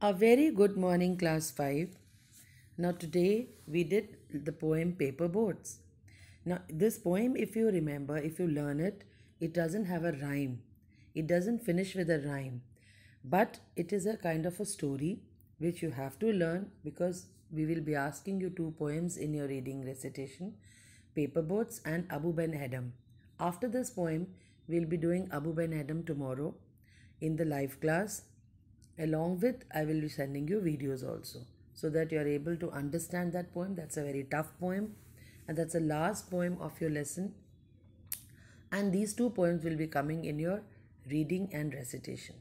A very good morning, class 5. Now, today we did the poem Paper Boats. Now, this poem, if you remember, if you learn it, it doesn't have a rhyme, it doesn't finish with a rhyme, but it is a kind of a story which you have to learn because we will be asking you two poems in your reading recitation Paper Boats and Abu Ben Adam. After this poem, we'll be doing Abu Ben Adam tomorrow in the live class Along with, I will be sending you videos also so that you are able to understand that poem. That's a very tough poem and that's the last poem of your lesson. And these two poems will be coming in your reading and recitation.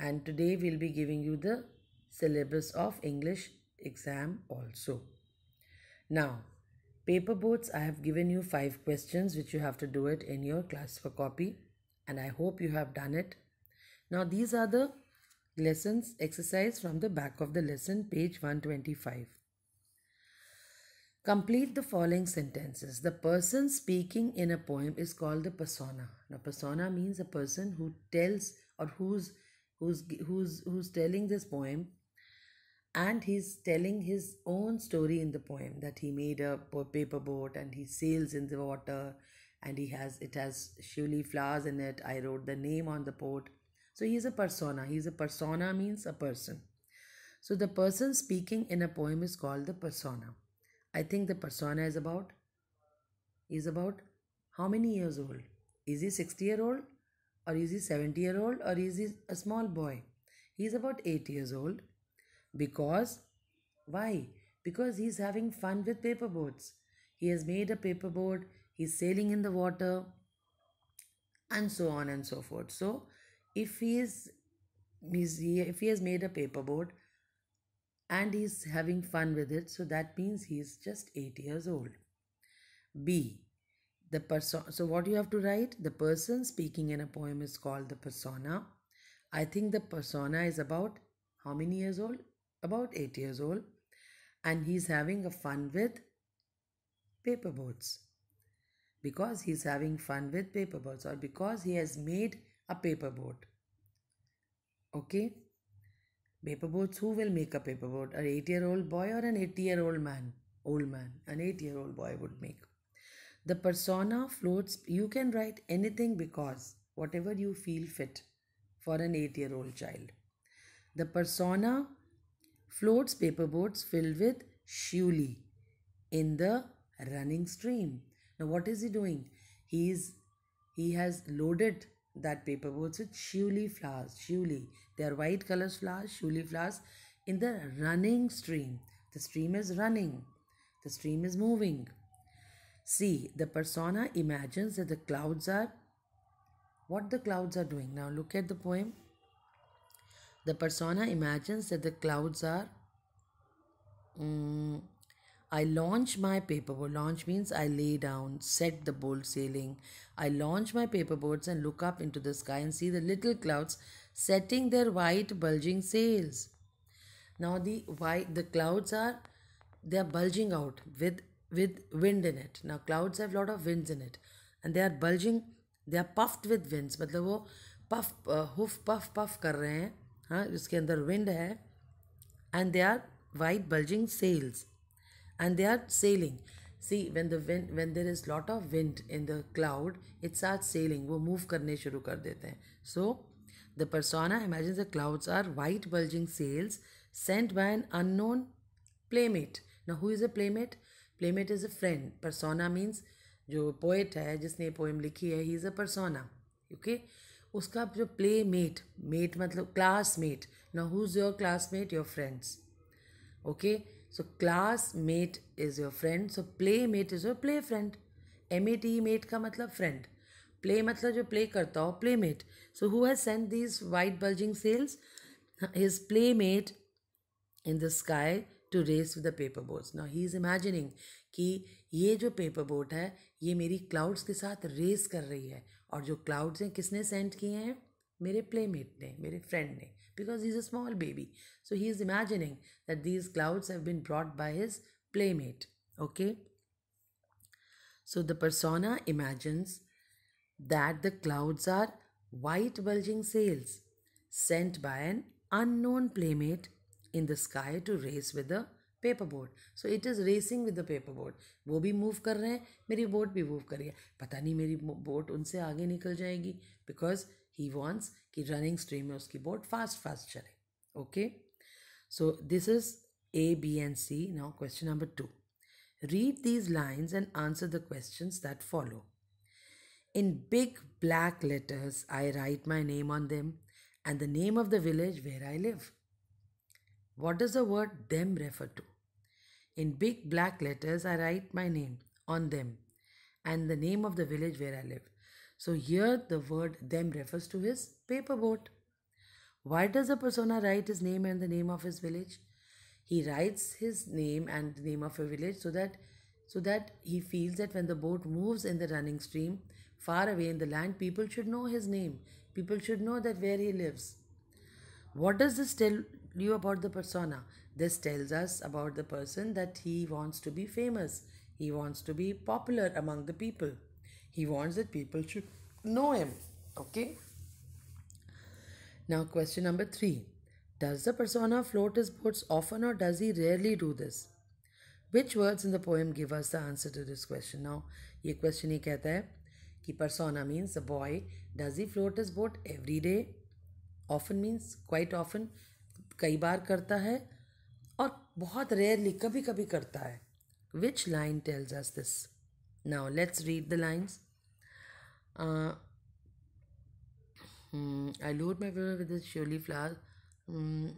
And today we'll be giving you the syllabus of English exam also. Now, paper boats, I have given you five questions which you have to do it in your class for copy and I hope you have done it. Now, these are the Lessons exercise from the back of the lesson, page 125. Complete the following sentences. The person speaking in a poem is called the persona. Now, persona means a person who tells or who's who's who's who's telling this poem, and he's telling his own story in the poem that he made a paper boat and he sails in the water, and he has it has surely flowers in it. I wrote the name on the boat so he is a persona. He is a persona means a person. So the person speaking in a poem is called the persona. I think the persona is about is about how many years old? Is he 60 year old or is he 70 year old or is he a small boy? He is about 8 years old because why? Because he's having fun with paper boats. He has made a paper boat, he's sailing in the water and so on and so forth. So if he is if he has made a paper boat, and he's having fun with it so that means he's just 8 years old b the person so what you have to write the person speaking in a poem is called the persona i think the persona is about how many years old about 8 years old and he's having a fun with paper boats, because he's having fun with paper boats, or because he has made a paper boat, okay Paper boats. who will make a paper boat? an 8 year old boy or an 80 year old man old man an 8 year old boy would make the persona floats you can write anything because whatever you feel fit for an 8 year old child the persona floats paper boats filled with shuli in the running stream now what is he doing he is he has loaded that paper boats with shuli flowers shuli they are white colors flowers shuli flowers in the running stream the stream is running the stream is moving see the persona imagines that the clouds are what the clouds are doing now look at the poem the persona imagines that the clouds are um, I launch my paperboard. Launch means I lay down, set the bold sailing. I launch my paperboards and look up into the sky and see the little clouds setting their white bulging sails. Now the white the clouds are they are bulging out with with wind in it. Now clouds have a lot of winds in it, and they are bulging. They are puffed with winds. they वो puff uh, hoof puff puff कर Huh? हैं हाँ उसके wind and they are white bulging sails. and they are sailing see when the wind when there is lot of wind in the cloud it's are sailing वो मूव करने शुरू कर देते हैं so the persona imagine the clouds are white bulging sails sent by an unknown playmate ना who is a playmate playmate is a friend persona means जो poet है जिसने पोएम लिखी है he is a persona okay उसका जो play mate met मतलब classmate ना who is your classmate your friends okay okay? So class mate is your friend so play mate is your play friend M A T mate का मतलब friend play मतलब जो play करता हो play mate so who has sent these white bulging sails his play mate in the sky to race with the paper boats now he is imagining कि ये जो paper boat है ये मेरी क्लाउड्स के साथ रेस कर रही है और जो क्लाउड्स हैं किसने सेंड किए हैं मेरे प्लेमेट ने मेरे फ्रेंड ने because he is a small baby so he is imagining that these clouds have been brought by his playmate okay so the persona imagines that the clouds are white bulging sails sent by an an playmate in the sky to race with a paper board so it is racing with the board वो भी move कर रहे हैं मेरी boat भी move कर रही है पता नहीं मेरी बोट उनसे आगे निकल जाएगी बिकॉज He wants कि running stream of उसकी बोट fast, फास्ट चले okay so this is A B and C now question number two read these lines and answer the question that In big black letters, I write my name on them and the name of the village where I live. What does the word them refer to? In big black letters, I write my name on them and the name of the village where I live. So here the word them refers to his paper boat. Why does a persona write his name and the name of his village? He writes his name and the name of a village so that so that he feels that when the boat moves in the running stream far away in the land people should know his name people should know that where he lives what does this tell you about the persona this tells us about the person that he wants to be famous he wants to be popular among the people He wants that people should know him. Okay. Now, question number 3 Does the persona float his boats often or does he rarely do this? Which words in the poem give us the answer to this question? Now, ye question ही kehta hai ki persona means the boy. Does he float his boat every day? Often means quite often. kai bar karta hai aur bahut rarely kabhi kabhi karta hai which line tells us this Now let's read the lines. Uh, hmm, I load my river with the surely flower. Hmm,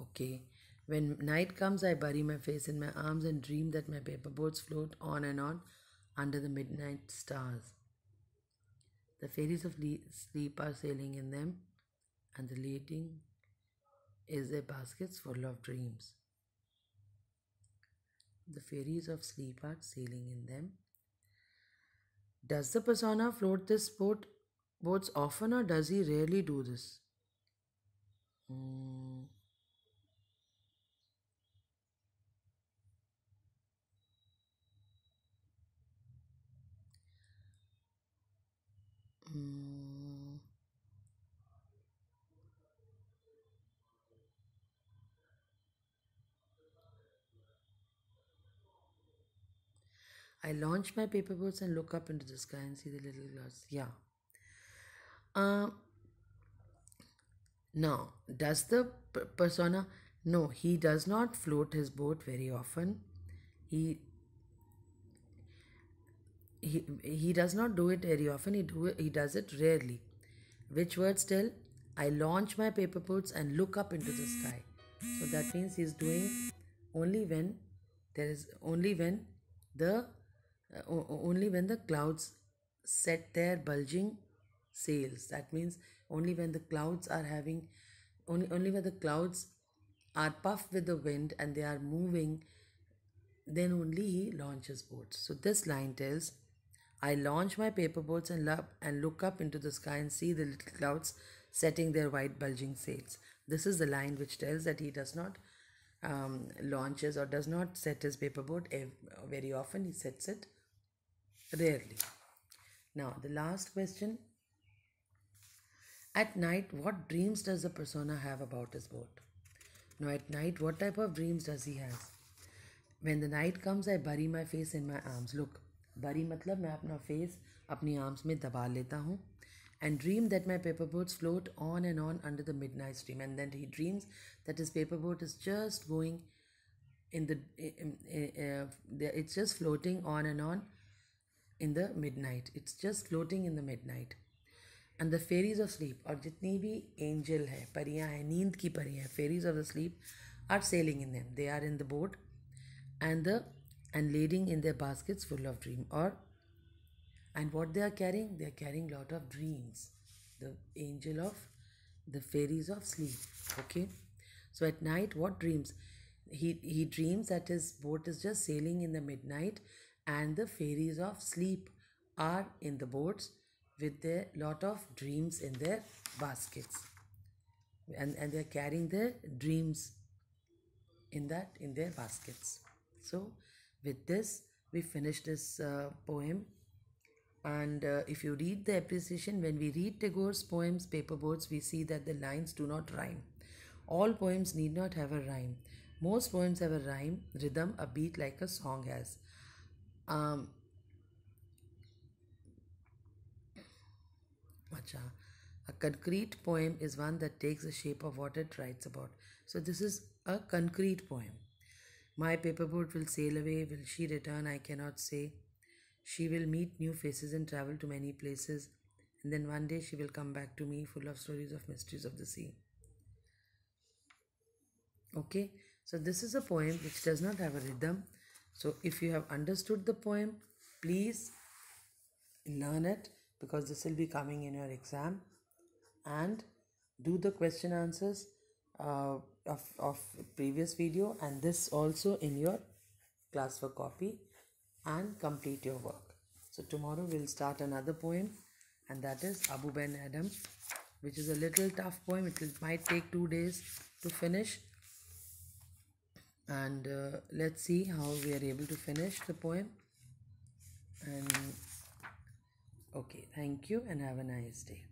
okay. When night comes, I bury my face in my arms and dream that my paper boats float on and on under the midnight stars. The fairies of sleep are sailing in them, and the leading is their baskets full of dreams. The fairies of sleep are sailing in them. Does the persona float this boat boats often or does he rarely do this? Mm. Mm. I launch my paper boats and look up into the sky and see the little clouds. Yeah. Uh, now, does the persona? No, he does not float his boat very often. He he, he does not do it very often. He do it, he does it rarely. Which words tell? I launch my paper boats and look up into the sky. So that means he's doing only when there is only when the only when the clouds set their bulging sails that means only when the clouds are having only only when the clouds are puffed with the wind and they are moving then only he launches boats so this line tells i launch my paper boats and love and look up into the sky and see the little clouds setting their white bulging sails this is the line which tells that he does not um, launches or does not set his paper boat very often he sets it Rarely. Now, the last question. At night, what dreams does the persona have about his boat? Now, at night, what type of dreams does he have? When the night comes, I bury my face in my arms. Look, bury I मैं अपना face अपनी arms and dream that my paper boats float on and on under the midnight stream and then he dreams that his paper boat is just going in the in, in, uh, it's just floating on and on in the midnight it's just floating in the midnight and the fairies of sleep or जितनी भी angel है परियां हैं नींद की परियां fairies of the sleep are sailing in them they are in the boat and the and leading in their baskets full of dream or and what they are carrying they are carrying lot of dreams the angel of the fairies of sleep okay so at night what dreams he he dreams that his boat is just sailing in the midnight and the fairies of sleep are in the boats with their lot of dreams in their baskets and, and they're carrying their dreams in that in their baskets so with this we finish this uh, poem and uh, if you read the appreciation when we read tagore's poems paper boats, we see that the lines do not rhyme all poems need not have a rhyme most poems have a rhyme rhythm a beat like a song has um, acha. A concrete poem is one that takes the shape of what it writes about. So this is a concrete poem. My paperboat will sail away. Will she return? I cannot say. She will meet new faces and travel to many places. And then one day she will come back to me full of stories of mysteries of the sea. Okay, so this is a poem which does not have a rhythm. So if you have understood the poem, please learn it because this will be coming in your exam and do the question answers uh, of, of previous video and this also in your class for copy and complete your work. So tomorrow we'll start another poem and that is Abu Ben Adam which is a little tough poem. It might take two days to finish and uh, let's see how we are able to finish the poem and okay thank you and have a nice day